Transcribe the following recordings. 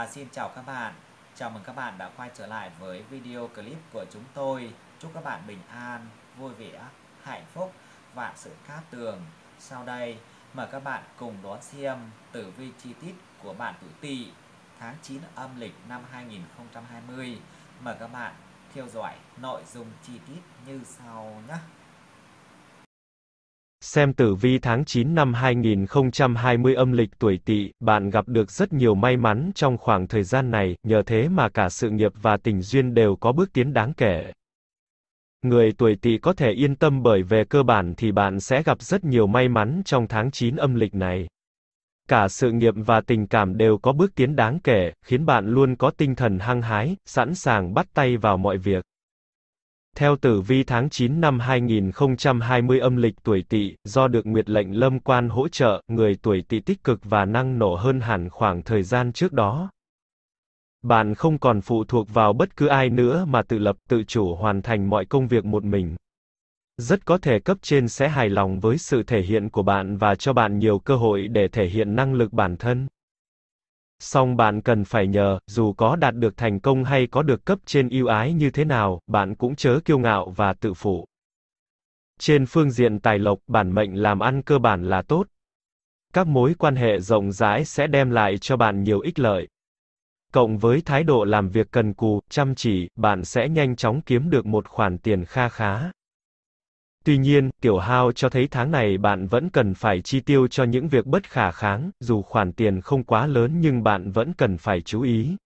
À, xin chào các bạn, chào mừng các bạn đã quay trở lại với video clip của chúng tôi. Chúc các bạn bình an, vui vẻ, hạnh phúc và sự cát tường. Sau đây, mời các bạn cùng đón xem tử vi chi tiết của bạn tuổi tỵ tháng 9 âm lịch năm 2020. Mời các bạn theo dõi nội dung chi tiết như sau nhé. Xem tử vi tháng 9 năm 2020 âm lịch tuổi Tỵ, bạn gặp được rất nhiều may mắn trong khoảng thời gian này, nhờ thế mà cả sự nghiệp và tình duyên đều có bước tiến đáng kể. Người tuổi Tỵ có thể yên tâm bởi về cơ bản thì bạn sẽ gặp rất nhiều may mắn trong tháng 9 âm lịch này. Cả sự nghiệp và tình cảm đều có bước tiến đáng kể, khiến bạn luôn có tinh thần hăng hái, sẵn sàng bắt tay vào mọi việc. Theo tử vi tháng 9 năm 2020 âm lịch tuổi tỵ, do được nguyệt lệnh lâm quan hỗ trợ, người tuổi tỵ tích cực và năng nổ hơn hẳn khoảng thời gian trước đó. Bạn không còn phụ thuộc vào bất cứ ai nữa mà tự lập tự chủ hoàn thành mọi công việc một mình. Rất có thể cấp trên sẽ hài lòng với sự thể hiện của bạn và cho bạn nhiều cơ hội để thể hiện năng lực bản thân. Song bạn cần phải nhờ, dù có đạt được thành công hay có được cấp trên yêu ái như thế nào, bạn cũng chớ kiêu ngạo và tự phụ. Trên phương diện tài lộc, bản mệnh làm ăn cơ bản là tốt. Các mối quan hệ rộng rãi sẽ đem lại cho bạn nhiều ích lợi. Cộng với thái độ làm việc cần cù, chăm chỉ, bạn sẽ nhanh chóng kiếm được một khoản tiền kha khá. Tuy nhiên, Tiểu Hao cho thấy tháng này bạn vẫn cần phải chi tiêu cho những việc bất khả kháng, dù khoản tiền không quá lớn nhưng bạn vẫn cần phải chú ý.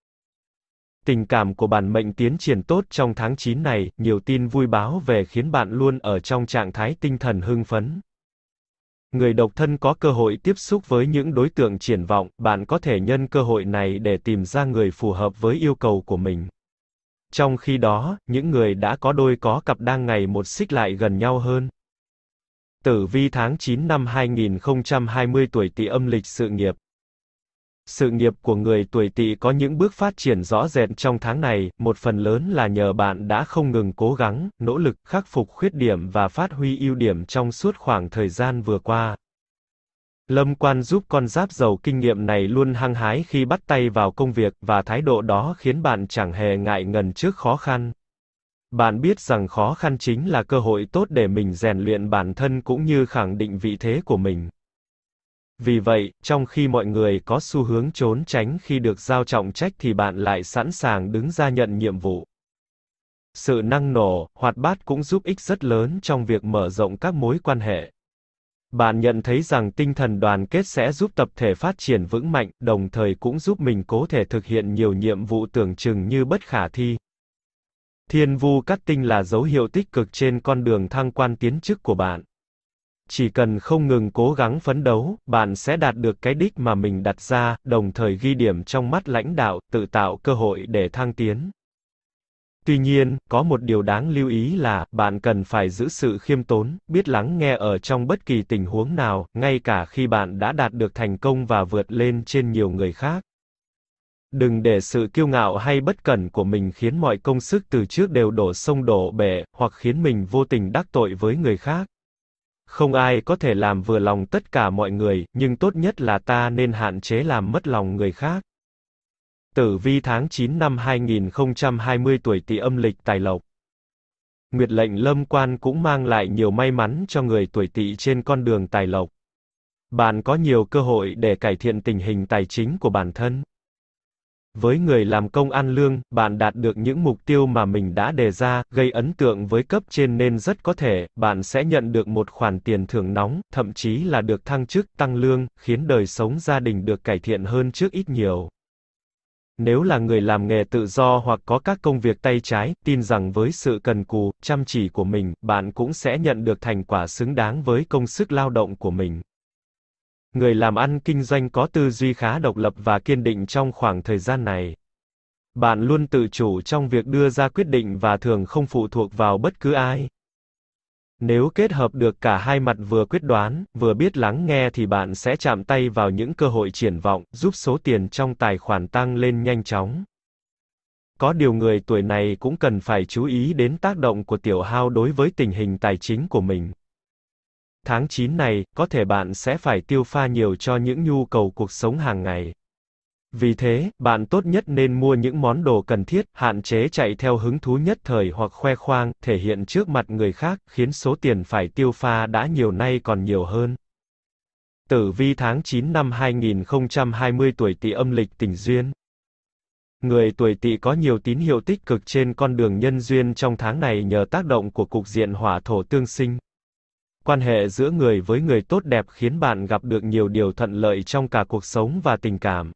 Tình cảm của bản mệnh tiến triển tốt trong tháng 9 này, nhiều tin vui báo về khiến bạn luôn ở trong trạng thái tinh thần hưng phấn. Người độc thân có cơ hội tiếp xúc với những đối tượng triển vọng, bạn có thể nhân cơ hội này để tìm ra người phù hợp với yêu cầu của mình. Trong khi đó, những người đã có đôi có cặp đang ngày một xích lại gần nhau hơn. Tử vi tháng 9 năm 2020 tuổi Tỵ âm lịch sự nghiệp. Sự nghiệp của người tuổi Tỵ có những bước phát triển rõ rệt trong tháng này, một phần lớn là nhờ bạn đã không ngừng cố gắng, nỗ lực khắc phục khuyết điểm và phát huy ưu điểm trong suốt khoảng thời gian vừa qua. Lâm Quan giúp con giáp giàu kinh nghiệm này luôn hăng hái khi bắt tay vào công việc và thái độ đó khiến bạn chẳng hề ngại ngần trước khó khăn. Bạn biết rằng khó khăn chính là cơ hội tốt để mình rèn luyện bản thân cũng như khẳng định vị thế của mình. Vì vậy, trong khi mọi người có xu hướng trốn tránh khi được giao trọng trách thì bạn lại sẵn sàng đứng ra nhận nhiệm vụ. Sự năng nổ, hoạt bát cũng giúp ích rất lớn trong việc mở rộng các mối quan hệ. Bạn nhận thấy rằng tinh thần đoàn kết sẽ giúp tập thể phát triển vững mạnh, đồng thời cũng giúp mình có thể thực hiện nhiều nhiệm vụ tưởng chừng như bất khả thi. Thiên vu cát tinh là dấu hiệu tích cực trên con đường thăng quan tiến chức của bạn. Chỉ cần không ngừng cố gắng phấn đấu, bạn sẽ đạt được cái đích mà mình đặt ra, đồng thời ghi điểm trong mắt lãnh đạo, tự tạo cơ hội để thăng tiến. Tuy nhiên, có một điều đáng lưu ý là, bạn cần phải giữ sự khiêm tốn, biết lắng nghe ở trong bất kỳ tình huống nào, ngay cả khi bạn đã đạt được thành công và vượt lên trên nhiều người khác. Đừng để sự kiêu ngạo hay bất cẩn của mình khiến mọi công sức từ trước đều đổ sông đổ bể, hoặc khiến mình vô tình đắc tội với người khác. Không ai có thể làm vừa lòng tất cả mọi người, nhưng tốt nhất là ta nên hạn chế làm mất lòng người khác. Tử vi tháng 9 năm 2020 tuổi Tỵ âm lịch tài lộc. Nguyệt lệnh lâm quan cũng mang lại nhiều may mắn cho người tuổi Tỵ trên con đường tài lộc. Bạn có nhiều cơ hội để cải thiện tình hình tài chính của bản thân. Với người làm công ăn lương, bạn đạt được những mục tiêu mà mình đã đề ra, gây ấn tượng với cấp trên nên rất có thể, bạn sẽ nhận được một khoản tiền thưởng nóng, thậm chí là được thăng chức tăng lương, khiến đời sống gia đình được cải thiện hơn trước ít nhiều. Nếu là người làm nghề tự do hoặc có các công việc tay trái, tin rằng với sự cần cù, chăm chỉ của mình, bạn cũng sẽ nhận được thành quả xứng đáng với công sức lao động của mình. Người làm ăn kinh doanh có tư duy khá độc lập và kiên định trong khoảng thời gian này. Bạn luôn tự chủ trong việc đưa ra quyết định và thường không phụ thuộc vào bất cứ ai. Nếu kết hợp được cả hai mặt vừa quyết đoán, vừa biết lắng nghe thì bạn sẽ chạm tay vào những cơ hội triển vọng, giúp số tiền trong tài khoản tăng lên nhanh chóng. Có điều người tuổi này cũng cần phải chú ý đến tác động của tiểu hao đối với tình hình tài chính của mình. Tháng 9 này, có thể bạn sẽ phải tiêu pha nhiều cho những nhu cầu cuộc sống hàng ngày. Vì thế, bạn tốt nhất nên mua những món đồ cần thiết, hạn chế chạy theo hứng thú nhất thời hoặc khoe khoang, thể hiện trước mặt người khác, khiến số tiền phải tiêu pha đã nhiều nay còn nhiều hơn. Tử vi tháng 9 năm 2020 tuổi Tỵ âm lịch tình duyên. Người tuổi Tỵ có nhiều tín hiệu tích cực trên con đường nhân duyên trong tháng này nhờ tác động của cục diện hỏa thổ tương sinh. Quan hệ giữa người với người tốt đẹp khiến bạn gặp được nhiều điều thuận lợi trong cả cuộc sống và tình cảm.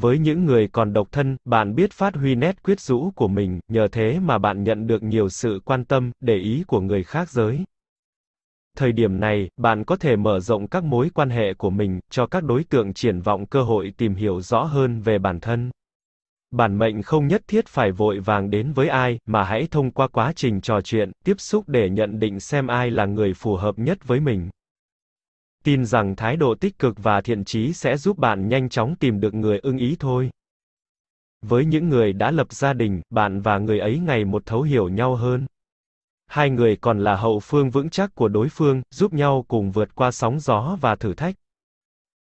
Với những người còn độc thân, bạn biết phát huy nét quyết rũ của mình, nhờ thế mà bạn nhận được nhiều sự quan tâm, để ý của người khác giới. Thời điểm này, bạn có thể mở rộng các mối quan hệ của mình, cho các đối tượng triển vọng cơ hội tìm hiểu rõ hơn về bản thân. Bản mệnh không nhất thiết phải vội vàng đến với ai, mà hãy thông qua quá trình trò chuyện, tiếp xúc để nhận định xem ai là người phù hợp nhất với mình. Tin rằng thái độ tích cực và thiện chí sẽ giúp bạn nhanh chóng tìm được người ưng ý thôi. Với những người đã lập gia đình, bạn và người ấy ngày một thấu hiểu nhau hơn. Hai người còn là hậu phương vững chắc của đối phương, giúp nhau cùng vượt qua sóng gió và thử thách.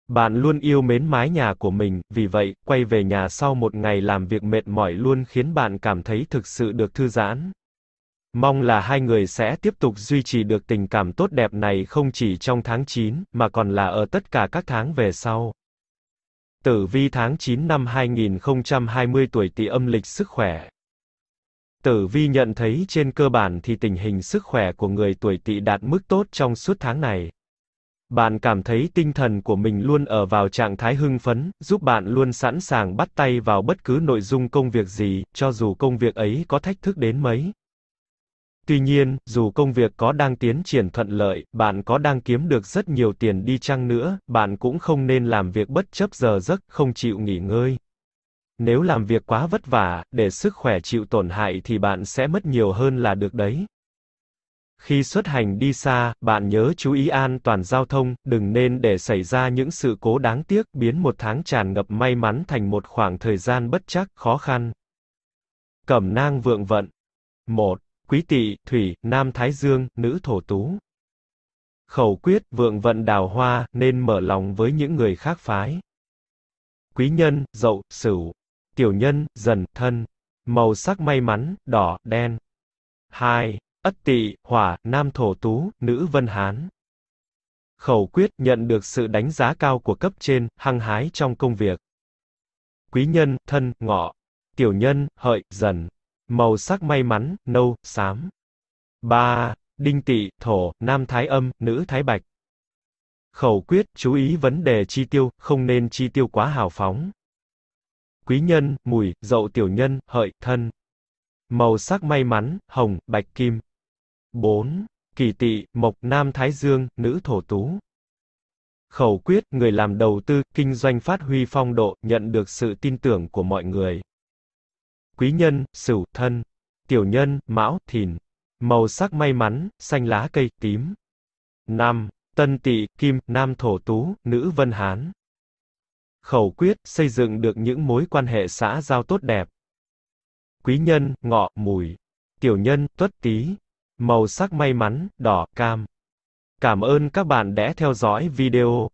Bạn luôn yêu mến mái nhà của mình, vì vậy, quay về nhà sau một ngày làm việc mệt mỏi luôn khiến bạn cảm thấy thực sự được thư giãn. Mong là hai người sẽ tiếp tục duy trì được tình cảm tốt đẹp này không chỉ trong tháng 9, mà còn là ở tất cả các tháng về sau. Tử vi tháng 9 năm 2020 tuổi tỵ âm lịch sức khỏe. Tử vi nhận thấy trên cơ bản thì tình hình sức khỏe của người tuổi tỵ đạt mức tốt trong suốt tháng này. Bạn cảm thấy tinh thần của mình luôn ở vào trạng thái hưng phấn, giúp bạn luôn sẵn sàng bắt tay vào bất cứ nội dung công việc gì, cho dù công việc ấy có thách thức đến mấy. Tuy nhiên, dù công việc có đang tiến triển thuận lợi, bạn có đang kiếm được rất nhiều tiền đi chăng nữa, bạn cũng không nên làm việc bất chấp giờ giấc, không chịu nghỉ ngơi. Nếu làm việc quá vất vả, để sức khỏe chịu tổn hại thì bạn sẽ mất nhiều hơn là được đấy. Khi xuất hành đi xa, bạn nhớ chú ý an toàn giao thông, đừng nên để xảy ra những sự cố đáng tiếc, biến một tháng tràn ngập may mắn thành một khoảng thời gian bất chắc, khó khăn. Cẩm nang vượng vận 1 quý tỵ, thủy, nam thái dương, nữ thổ tú. Khẩu quyết, vượng vận đào hoa, nên mở lòng với những người khác phái. Quý nhân, dậu, sửu. Tiểu nhân, dần, thân. Màu sắc may mắn, đỏ, đen. 2. Ất tỵ, hỏa, nam thổ tú, nữ vân hán. Khẩu quyết nhận được sự đánh giá cao của cấp trên, hăng hái trong công việc. Quý nhân, thân, ngọ. Tiểu nhân, hợi, dần. Màu sắc may mắn, nâu, xám. 3. Đinh tỵ, thổ, nam thái âm, nữ thái bạch. Khẩu quyết, chú ý vấn đề chi tiêu, không nên chi tiêu quá hào phóng. Quý nhân, mùi, dậu tiểu nhân, hợi, thân. Màu sắc may mắn, hồng, bạch kim. 4. Kỳ tỵ, mộc, nam thái dương, nữ thổ tú. Khẩu quyết, người làm đầu tư, kinh doanh phát huy phong độ, nhận được sự tin tưởng của mọi người quý nhân, sửu, thân, tiểu nhân, mão, thìn. Màu sắc may mắn, xanh lá cây, tím. Nam, Tân tỵ, kim, nam thổ tú, nữ vân hán. Khẩu quyết, xây dựng được những mối quan hệ xã giao tốt đẹp. Quý nhân, ngọ, mùi. Tiểu nhân, tuất tí. Màu sắc may mắn, đỏ, cam. Cảm ơn các bạn đã theo dõi video.